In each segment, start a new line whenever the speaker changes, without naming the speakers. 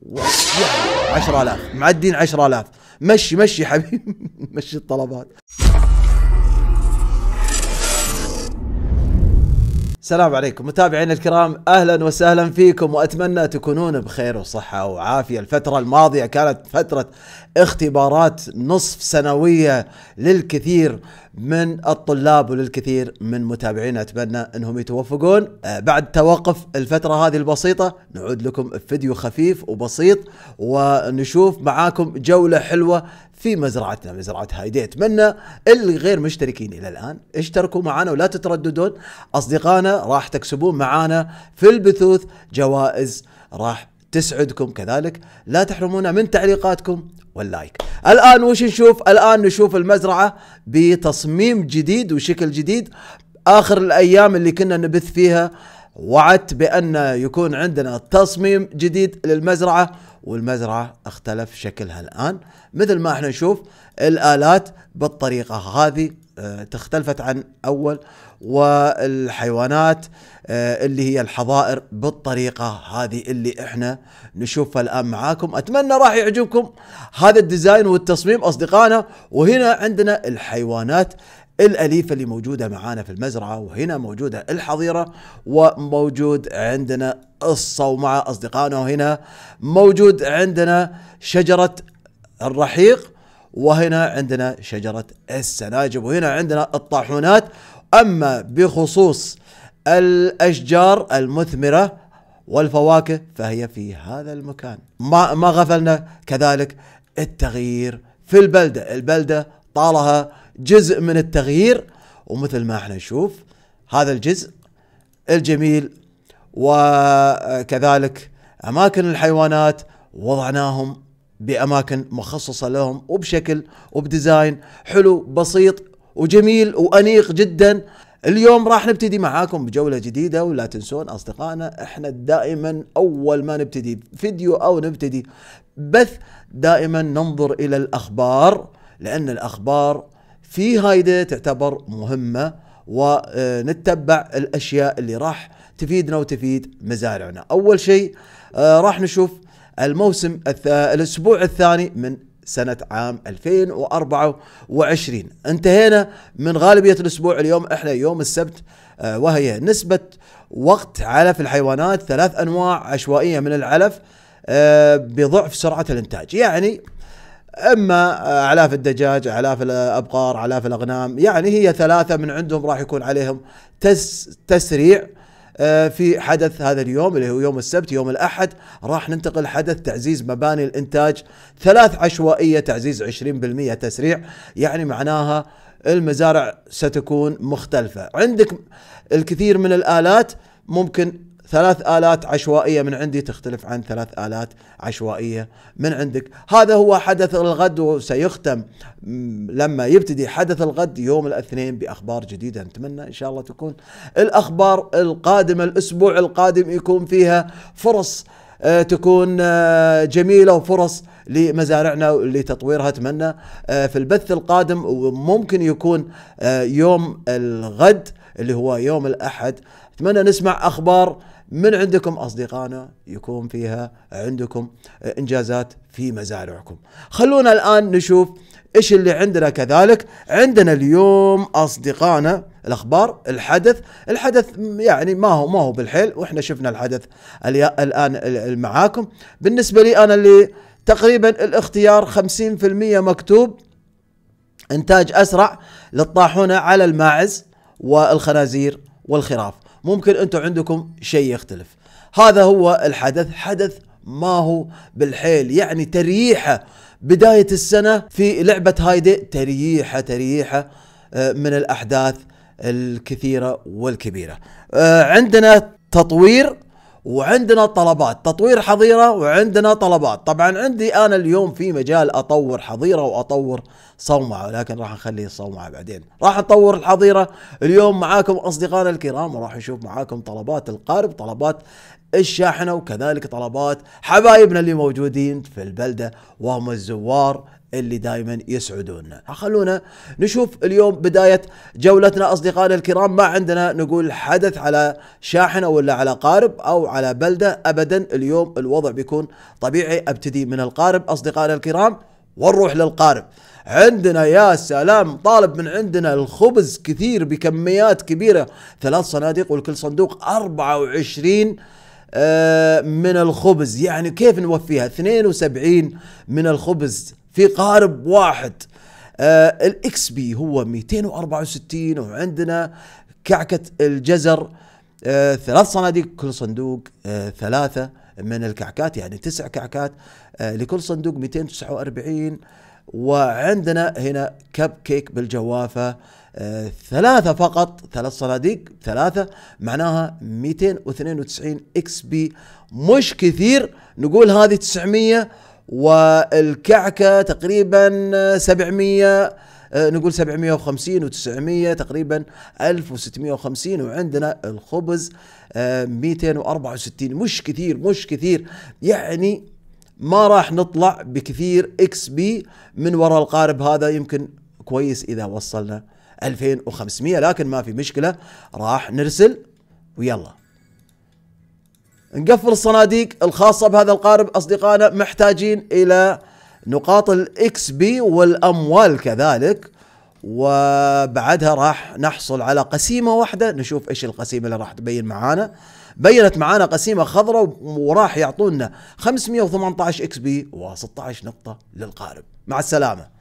10000 معدين 10000 مشي مشي حبيبي مشي الطلبات السلام عليكم متابعينا الكرام اهلا وسهلا فيكم واتمنى تكونون بخير وصحه وعافيه الفتره الماضيه كانت فتره اختبارات نصف سنويه للكثير من الطلاب وللكثير من متابعينا اتمنى انهم يتوفقون آه، بعد توقف الفتره هذه البسيطه نعود لكم بفيديو خفيف وبسيط ونشوف معاكم جوله حلوه في مزرعتنا مزرعة هايدي أتمنى اللي غير مشتركين إلى الآن اشتركوا معنا ولا تترددون أصدقائنا راح تكسبون معنا في البثوث جوائز راح تسعدكم كذلك لا تحرمونا من تعليقاتكم واللايك الآن وش نشوف الآن نشوف المزرعة بتصميم جديد وشكل جديد آخر الأيام اللي كنا نبث فيها وعدت بأن يكون عندنا تصميم جديد للمزرعة والمزرعة اختلف شكلها الآن مثل ما احنا نشوف الآلات بالطريقة هذه آه، تختلفت عن أول والحيوانات آه، اللي هي الحظائر بالطريقة هذه اللي احنا نشوفها الآن معاكم أتمنى راح يعجبكم هذا الديزاين والتصميم أصدقائنا وهنا عندنا الحيوانات الأليفة اللي موجودة معانا في المزرعة وهنا موجودة الحظيرة وموجود عندنا الصومعة أصدقائنا وهنا موجود عندنا شجرة الرحيق وهنا عندنا شجرة السناجب وهنا عندنا الطاحونات أما بخصوص الأشجار المثمرة والفواكه فهي في هذا المكان ما, ما غفلنا كذلك التغيير في البلدة البلدة طالها جزء من التغيير ومثل ما احنا نشوف هذا الجزء الجميل وكذلك اماكن الحيوانات وضعناهم باماكن مخصصه لهم وبشكل وبديزاين حلو بسيط وجميل وانيق جدا اليوم راح نبتدي معاكم بجوله جديده ولا تنسون اصدقائنا احنا دائما اول ما نبتدي فيديو او نبتدي بث دائما ننظر الى الاخبار لان الاخبار في هايده تعتبر مهمه ونتبع الاشياء اللي راح تفيدنا وتفيد مزارعنا اول شيء آه، راح نشوف الموسم الاسبوع الثاني من سنة عام 2024 انتهينا من غالبية الأسبوع اليوم احنا يوم السبت آه، وهي نسبة وقت علف الحيوانات ثلاث أنواع عشوائية من العلف آه، بضعف سرعة الإنتاج يعني اما اعلاف الدجاج اعلاف الابقار اعلاف الاغنام يعني هي ثلاثه من عندهم راح يكون عليهم تس تسريع آه، في حدث هذا اليوم اللي هو يوم السبت يوم الأحد راح ننتقل حدث تعزيز مباني الإنتاج ثلاث عشوائية تعزيز 20% تسريع يعني معناها المزارع ستكون مختلفة عندك الكثير من الآلات ممكن ثلاث آلات عشوائية من عندي تختلف عن ثلاث آلات عشوائية من عندك هذا هو حدث الغد وسيختم لما يبتدي حدث الغد يوم الاثنين بأخبار جديدة نتمنى إن شاء الله تكون الأخبار القادمة الأسبوع القادم يكون فيها فرص آه، تكون آه، جميلة وفرص لمزارعنا لتطويرها أتمنى آه، في البث القادم وممكن يكون يوم الغد اللي هو يوم الأحد أتمنى نسمع أخبار من عندكم أصدقائنا يكون فيها عندكم إنجازات في مزارعكم خلونا الآن نشوف إيش اللي عندنا كذلك عندنا اليوم أصدقائنا الأخبار الحدث الحدث يعني ما هو ما هو بالحيل وإحنا شفنا الحدث الآن معاكم بالنسبة لي أنا اللي تقريبا الاختيار 50% مكتوب إنتاج أسرع للطاحونة على الماعز والخنازير والخراف ممكن انتم عندكم شيء يختلف هذا هو الحدث حدث ما هو بالحيل يعني تريحه بداية السنة في لعبة هايدي تريحة تريحة آه، من الأحداث الكثيرة والكبيرة آه، عندنا تطوير وعندنا طلبات تطوير حظيرة وعندنا طلبات طبعا عندي أنا اليوم في مجال أطور حظيرة وأطور صومعة ولكن راح نخلي الصومعة بعدين راح نطور الحظيرة اليوم معاكم أصدقائنا الكرام وراح نشوف معاكم طلبات القارب طلبات الشاحنة وكذلك طلبات حبايبنا اللي موجودين في البلدة وهم الزوار اللي دائما يسعدون خلونا نشوف اليوم بداية جولتنا أصدقائنا الكرام ما عندنا نقول حدث على شاحنة ولا على قارب أو على بلدة أبدا اليوم الوضع بيكون طبيعي أبتدي من القارب أصدقائنا الكرام ونروح للقارب عندنا يا سلام طالب من عندنا الخبز كثير بكميات كبيرة ثلاث صناديق ولكل صندوق 24 آه، من الخبز يعني كيف نوفيها 72 من الخبز في قارب واحد آه الاكس بي هو 264 وعندنا كعكه الجزر آه ثلاث صناديق كل صندوق آه ثلاثه من الكعكات يعني تسع كعكات آه لكل صندوق 249 وعندنا هنا كب كيك بالجوافه آه ثلاثة فقط ثلاث صناديق ثلاثة معناها 292 اكس بي مش كثير نقول هذه 900 والكعكة تقريبا 700 آه، نقول 750 و900 تقريبا 1650 وعندنا الخبز 264 آه، مش كثير مش كثير يعني ما راح نطلع بكثير اكس بي من وراء القارب هذا يمكن كويس اذا وصلنا 2500 لكن ما في مشكله راح نرسل ويلا نقفل الصناديق الخاصة بهذا القارب أصدقائنا محتاجين إلى نقاط الإكس بي والأموال كذلك وبعدها راح نحصل على قسيمة واحدة نشوف إيش القسيمة اللي راح تبين معانا بينت معانا قسيمة خضراء وراح يعطونا 518 إكس بي و16 نقطة للقارب مع السلامة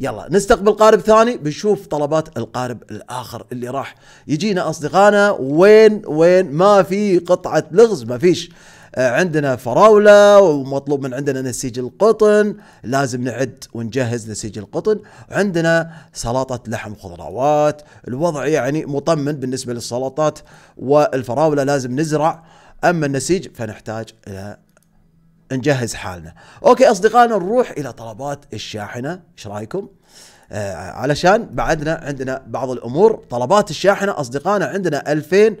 يلا نستقبل قارب ثاني بنشوف طلبات القارب الاخر اللي راح يجينا اصدقائنا وين وين ما في قطعه لغز ما فيش آه، عندنا فراوله ومطلوب من عندنا نسيج القطن لازم نعد ونجهز نسيج القطن عندنا سلطه لحم خضروات الوضع يعني مطمن بالنسبه للسلطات والفراوله لازم نزرع اما النسيج فنحتاج الى نجهز حالنا اوكي اصدقائنا نروح الى طلبات الشاحنه ايش رايكم آه علشان بعدنا عندنا بعض الامور طلبات الشاحنه اصدقائنا عندنا 2000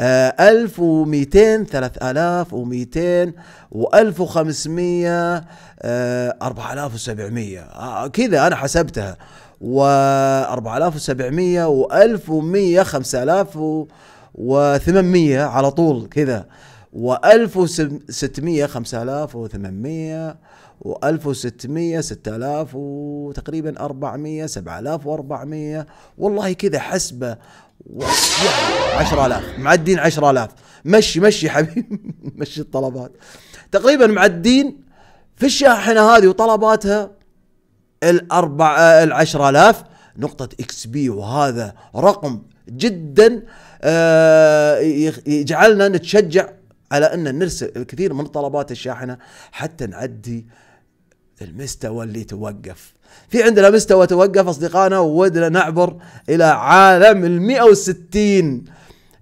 1200 3200 و1500 4700 آه كذا انا حسبتها و 4700 و 1100 5800 على طول كذا و1600 5800 و1600 6000 وتقريبا 400 7400 والله كذا حسبه و... 10000 معدين 10000 مشي مشي حبيبي مشي الطلبات تقريبا معدين في الشاحنه هذه وطلباتها الاربع ال 10000 نقطة اكس بي وهذا رقم جدا آه، يجعلنا نتشجع على ان نرسل الكثير من طلبات الشاحنه حتى نعدي المستوى اللي توقف في عندنا مستوى توقف اصدقائنا وودنا نعبر الى عالم ال 160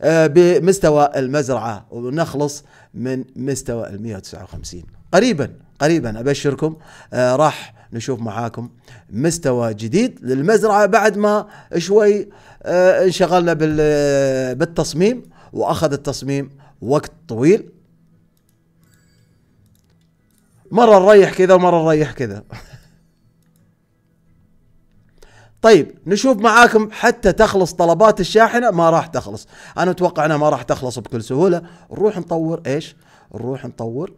آه، بمستوى المزرعه ونخلص من مستوى ال 159 قريبا قريبا ابشركم آه، راح نشوف معاكم مستوى جديد للمزرعه بعد ما شوي آه، انشغلنا بالتصميم واخذ التصميم وقت طويل مرة نريح كذا ومرة نريح كذا طيب نشوف معاكم حتى تخلص طلبات الشاحنة ما راح تخلص أنا أتوقع أنها ما راح تخلص بكل سهولة نروح نطور إيش نروح نطور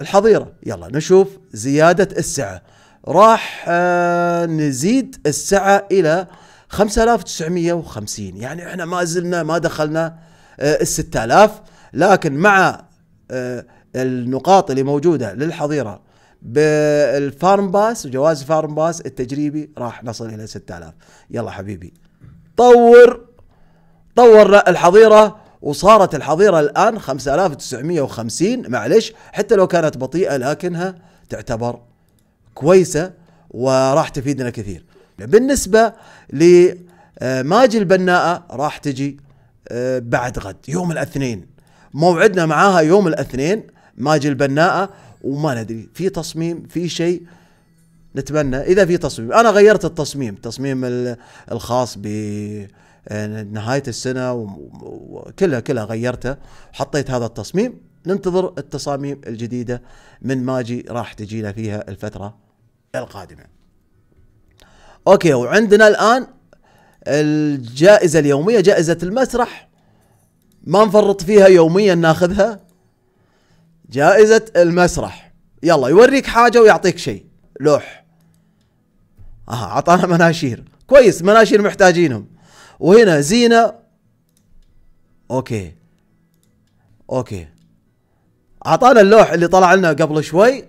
الحظيرة يلا نشوف زيادة السعة راح آه، نزيد السعة إلى 5950 يعني احنا ما زلنا ما دخلنا آه، ال 6000 لكن مع آه، النقاط اللي موجوده للحظيره بالفارم باس وجواز فارم باس التجريبي راح نصل الى 6000 يلا حبيبي طور طور الحظيره وصارت الحظيره الان 5950 معلش حتى لو كانت بطيئه لكنها تعتبر كويسه وراح تفيدنا كثير بالنسبه لماجي البناءه راح تجي آه، بعد غد يوم الاثنين موعدنا معاها يوم الاثنين ماجي البناءه وما ندري في تصميم في شيء نتمنى اذا في تصميم انا غيرت التصميم تصميم الخاص ب آه، نهاية السنة وكلها كلها غيرتها حطيت هذا التصميم ننتظر التصاميم الجديدة من ماجي راح تجينا فيها الفترة القادمة اوكي وعندنا الان الجائزة اليومية جائزة المسرح ما نفرط فيها يوميا ناخذها جائزة المسرح يلا يوريك حاجة ويعطيك شيء لوح اها عطانا مناشير كويس مناشير محتاجينهم وهنا زينة اوكي اوكي عطانا اللوح اللي طلع لنا قبل شوي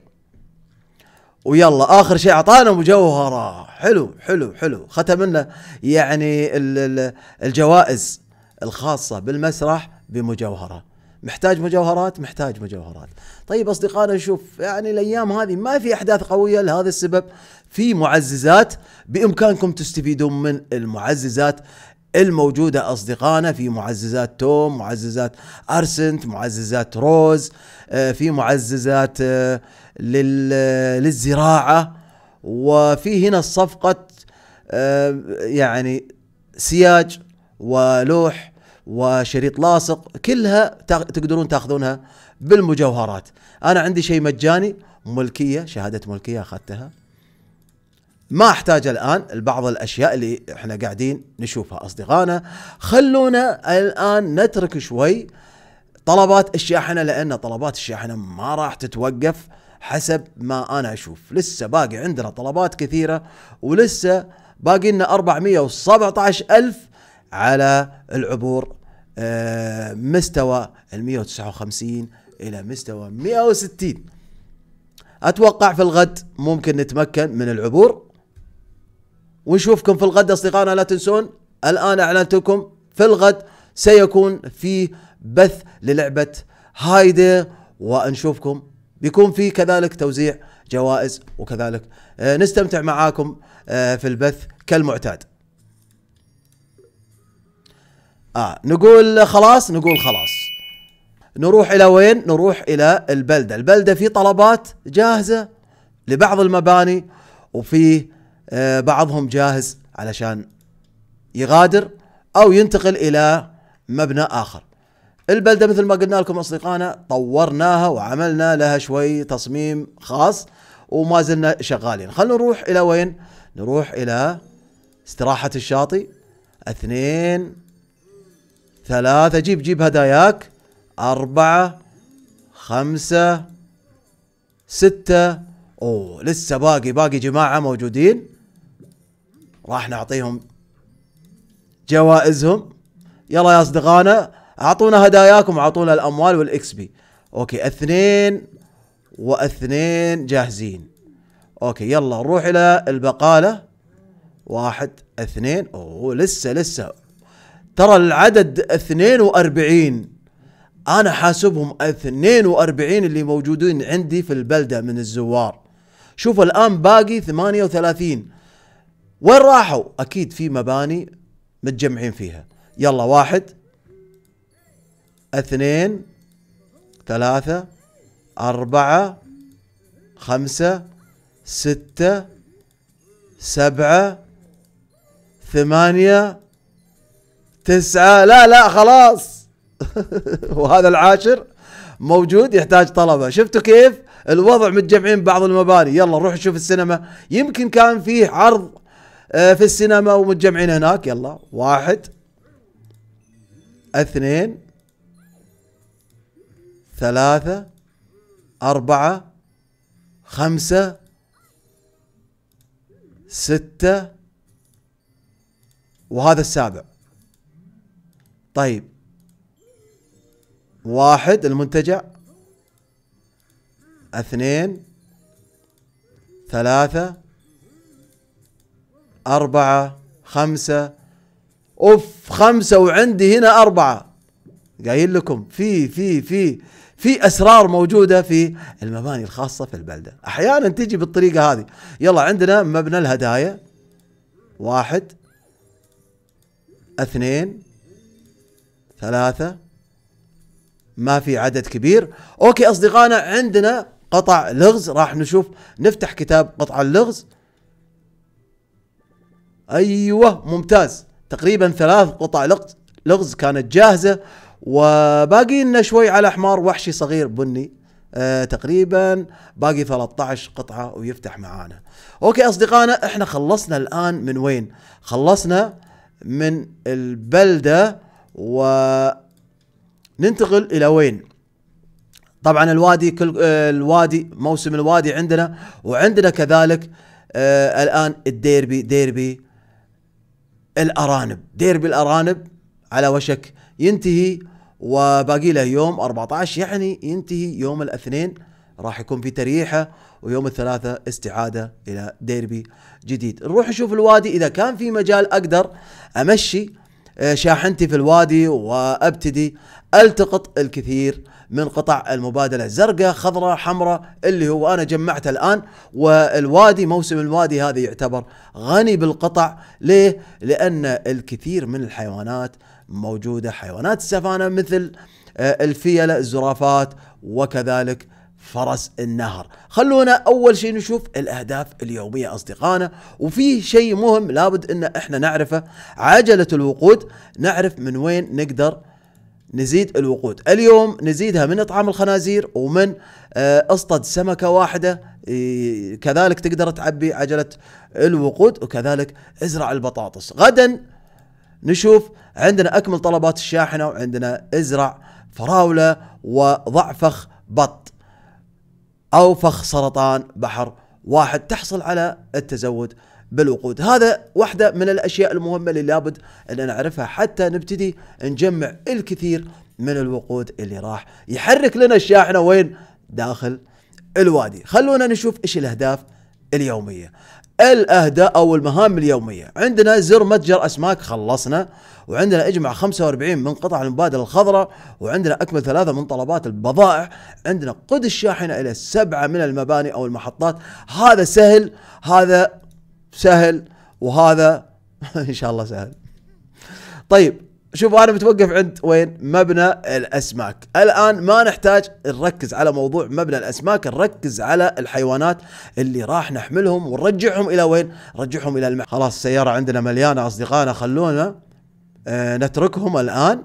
ويلا اخر شيء اعطانا مجوهره حلو حلو حلو ختم لنا يعني الجوائز الخاصه بالمسرح بمجوهره محتاج مجوهرات محتاج مجوهرات طيب اصدقائنا نشوف يعني الايام هذه ما في احداث قويه لهذا السبب في معززات بامكانكم تستفيدون من المعززات الموجودة أصدقائنا في معززات توم معززات أرسنت معززات روز آه، في معززات آه، للزراعه وفي هنا صفقه آه، يعني سياج ولوح وشريط لاصق كلها تقدرون تاخذونها بالمجوهرات انا عندي شيء مجاني ملكيه شهاده ملكيه اخذتها ما احتاج الان لبعض الاشياء اللي احنا قاعدين نشوفها اصدقائنا خلونا الان نترك شوي طلبات الشاحنه لان طلبات الشاحنه ما راح تتوقف حسب ما انا اشوف لسه باقي عندنا طلبات كثيره ولسه باقي لنا 417 الف على العبور آه، مستوى ال 159 الى مستوى 160 اتوقع في الغد ممكن نتمكن من العبور ونشوفكم في الغد اصدقائنا لا تنسون الان اعلنت لكم في الغد سيكون في بث للعبه هايده ونشوفكم بيكون في كذلك توزيع جوائز وكذلك آه، نستمتع معاكم آه، في البث كالمعتاد آه نقول خلاص نقول خلاص نروح إلى وين نروح إلى البلدة البلدة في طلبات جاهزة لبعض المباني وفي آه، بعضهم جاهز علشان يغادر أو ينتقل إلى مبنى آخر البلده مثل ما قلنا لكم اصدقائنا طورناها وعملنا لها شوي تصميم خاص وما زلنا شغالين خلنا نروح الى وين نروح الى استراحه الشاطئ اثنين ثلاثة جيب جيب هداياك أربعة خمسة ستة أوه لسه باقي باقي جماعة موجودين راح نعطيهم جوائزهم يلا يا أصدقائنا اعطونا هداياكم واعطونا الاموال والاكس بي اوكي اثنين واثنين جاهزين اوكي يلا نروح الى البقاله واحد اثنين اوه لسه لسه ترى العدد 42 انا حاسبهم 42 اللي موجودين عندي في البلده من الزوار شوف الان باقي 38 وين راحوا اكيد في مباني متجمعين فيها يلا واحد اثنين ثلاثة أربعة خمسة ستة سبعة ثمانية تسعة لا لا خلاص وهذا العاشر موجود يحتاج طلبة شفتوا كيف الوضع متجمعين بعض المباني يلا روح شوف السينما يمكن كان فيه عرض آه، في السينما ومتجمعين هناك يلا واحد اثنين ثلاثة أربعة خمسة ستة وهذا السابع طيب واحد المنتجع اثنين ثلاثة أربعة خمسة أوف خمسة وعندي هنا أربعة قايل لكم في في في في اسرار موجوده في المباني الخاصه في البلده، احيانا تجي بالطريقه هذه، يلا عندنا مبنى الهدايا واحد اثنين ثلاثة ما في عدد كبير، اوكي اصدقائنا عندنا قطع لغز راح نشوف نفتح كتاب قطع اللغز ايوه ممتاز تقريبا ثلاث قطع لغز كانت جاهزه وباقي لنا شوي على حمار وحشي صغير بني آه تقريبا باقي 13 قطعة ويفتح معانا اوكي اصدقائنا احنا خلصنا الان من وين خلصنا من البلدة وننتقل الى وين طبعا الوادي كل آه، الوادي موسم الوادي عندنا وعندنا كذلك آه الان الديربي ديربي الارانب ديربي الارانب على وشك ينتهي وباقي له يوم 14 يعني ينتهي يوم الاثنين راح يكون في تريحه ويوم الثلاثاء استعاده الى ديربي جديد نروح نشوف الوادي اذا كان في مجال اقدر امشي آه، شاحنتي في الوادي وابتدي التقط الكثير من قطع المبادله زرقاء خضراء حمراء اللي هو انا جمعته الان والوادي موسم الوادي هذا يعتبر غني بالقطع ليه لان الكثير من الحيوانات موجودة حيوانات السفانة مثل آه، الفيلة الزرافات وكذلك فرس النهر خلونا أول شيء نشوف الأهداف اليومية أصدقائنا وفي شيء مهم لابد أن إحنا نعرفه عجلة الوقود نعرف من وين نقدر نزيد الوقود اليوم نزيدها من إطعام الخنازير ومن آه، أصطد سمكة واحدة كذلك تقدر تعبي عجلة الوقود وكذلك ازرع البطاطس غدا نشوف عندنا اكمل طلبات الشاحنه وعندنا ازرع فراوله وضع فخ بط او فخ سرطان بحر واحد تحصل على التزود بالوقود هذا واحدة من الأشياء المهمة اللي لابد أن نعرفها حتى نبتدي نجمع الكثير من الوقود اللي راح يحرك لنا الشاحنة وين داخل الوادي خلونا نشوف إيش الأهداف اليومية الاهداء او المهام اليوميه، عندنا زر متجر اسماك خلصنا، وعندنا اجمع 45 من قطع المبادله الخضراء، وعندنا اكمل ثلاثه من طلبات البضائع، عندنا قد الشاحنه الى سبعه من المباني او المحطات، هذا سهل، هذا سهل وهذا ان شاء الله سهل. طيب شوف انا متوقف عند وين مبنى الاسماك الان ما نحتاج نركز على موضوع مبنى الاسماك نركز على الحيوانات اللي راح نحملهم ونرجعهم الى وين نرجعهم الى المحل، خلاص السياره عندنا مليانه اصدقائنا خلونا آه نتركهم الان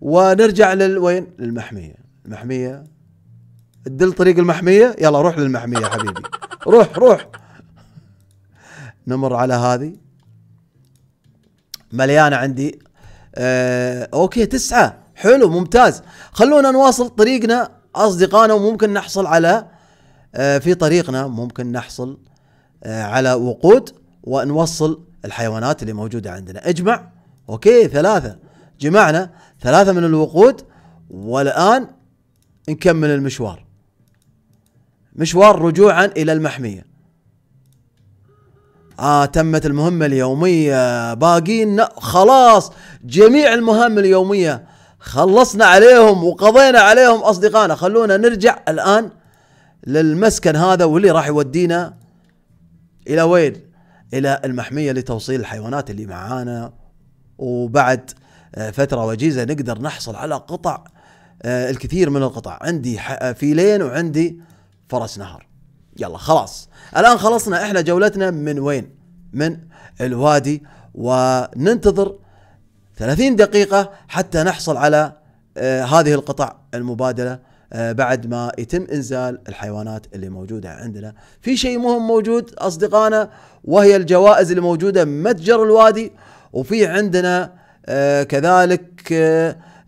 ونرجع للوين للمحميه المحميه تدل طريق المحميه يلا روح للمحميه حبيبي روح روح نمر على هذه مليانه عندي آه اوكي تسعة حلو ممتاز خلونا نواصل طريقنا اصدقائنا وممكن نحصل على آه في طريقنا ممكن نحصل آه على وقود ونوصل الحيوانات اللي موجودة عندنا اجمع اوكي ثلاثة جمعنا ثلاثة من الوقود والان نكمل المشوار مشوار رجوعا الى المحمية آه تمت المهمة اليومية باقينا خلاص جميع المهام اليومية خلصنا عليهم وقضينا عليهم أصدقائنا خلونا نرجع الآن للمسكن هذا واللي راح يودينا إلى وين إلى المحمية لتوصيل الحيوانات اللي معانا وبعد آه، فترة وجيزة نقدر نحصل على قطع آه، الكثير من القطع عندي آه، فيلين وعندي فرس نهر يلا خلاص الان خلصنا احنا جولتنا من وين من الوادي وننتظر 30 دقيقة حتى نحصل على آه، هذه القطع المبادلة آه، بعد ما يتم انزال الحيوانات اللي موجودة عندنا في شيء مهم موجود اصدقائنا وهي الجوائز اللي موجودة متجر الوادي وفي عندنا آه، كذلك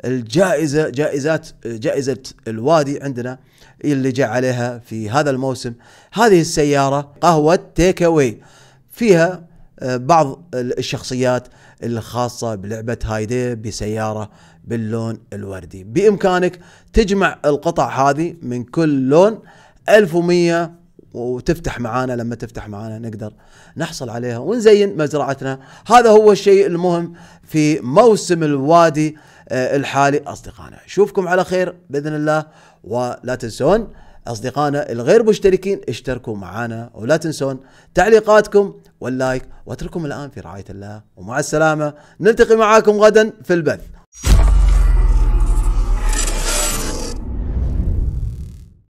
الجائزة جائزات جائزة الوادي عندنا اللي جاء عليها في هذا الموسم هذه السيارة قهوة تيك أوي فيها آه، بعض الشخصيات الخاصة بلعبة هايدي بسيارة باللون الوردي بإمكانك تجمع القطع هذه من كل لون 1100 وتفتح معانا لما تفتح معانا نقدر نحصل عليها ونزين مزرعتنا هذا هو الشيء المهم في موسم الوادي آه، الحالي أصدقائنا أشوفكم على خير بإذن الله ولا تنسون أصدقائنا الغير مشتركين اشتركوا معنا ولا تنسون تعليقاتكم واللايك واترككم الآن في رعاية الله ومع السلامة نلتقي معاكم غدا في البث